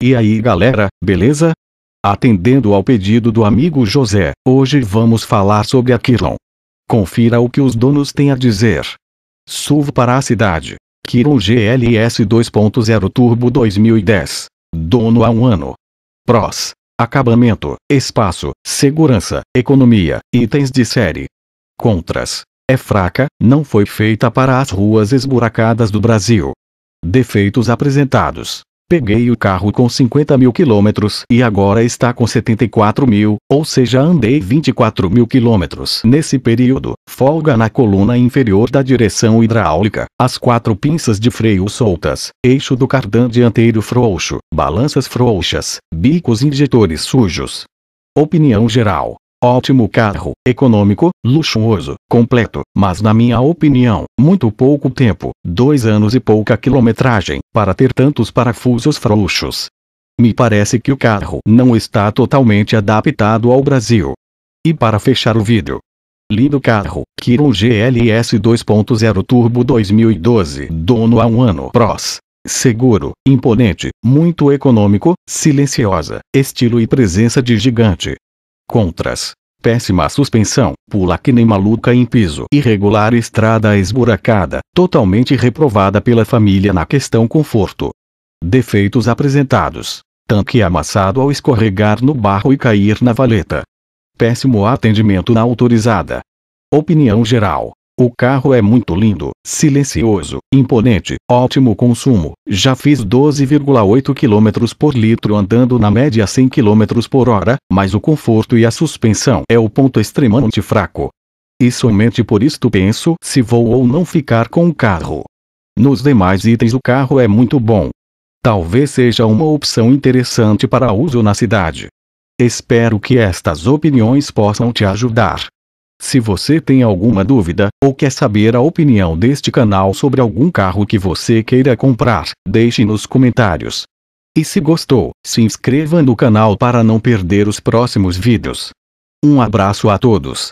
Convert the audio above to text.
E aí galera, beleza? Atendendo ao pedido do amigo José, hoje vamos falar sobre Kiron. Confira o que os donos têm a dizer. SUV para a cidade. Kiron GLS 2.0 Turbo 2010. Dono há um ano. Prós. Acabamento, espaço, segurança, economia, itens de série. Contras. É fraca, não foi feita para as ruas esburacadas do Brasil. Defeitos apresentados. Peguei o carro com 50 mil quilômetros e agora está com 74 mil, ou seja, andei 24 mil quilômetros nesse período. Folga na coluna inferior da direção hidráulica, as quatro pinças de freio soltas, eixo do cardan dianteiro frouxo, balanças frouxas, bicos injetores sujos. Opinião geral: Ótimo carro, econômico, luxuoso, completo, mas na minha opinião, muito pouco tempo, dois anos e pouca quilometragem, para ter tantos parafusos frouxos. Me parece que o carro não está totalmente adaptado ao Brasil. E para fechar o vídeo. Lindo carro, Kiron GLS 2.0 Turbo 2012, dono há um ano, pros. Seguro, imponente, muito econômico, silenciosa, estilo e presença de gigante. Contras. Péssima suspensão, pula que nem maluca em piso irregular estrada esburacada, totalmente reprovada pela família na questão conforto. Defeitos apresentados. Tanque amassado ao escorregar no barro e cair na valeta. Péssimo atendimento na autorizada. Opinião geral. O carro é muito lindo, silencioso, imponente, ótimo consumo. Já fiz 12,8 km por litro andando na média 100 km por hora, mas o conforto e a suspensão é o ponto extremamente fraco. E somente por isto penso se vou ou não ficar com o carro. Nos demais itens o carro é muito bom. Talvez seja uma opção interessante para uso na cidade. Espero que estas opiniões possam te ajudar. Se você tem alguma dúvida ou quer saber a opinião deste canal sobre algum carro que você queira comprar, deixe nos comentários. E se gostou, se inscreva no canal para não perder os próximos vídeos. Um abraço a todos.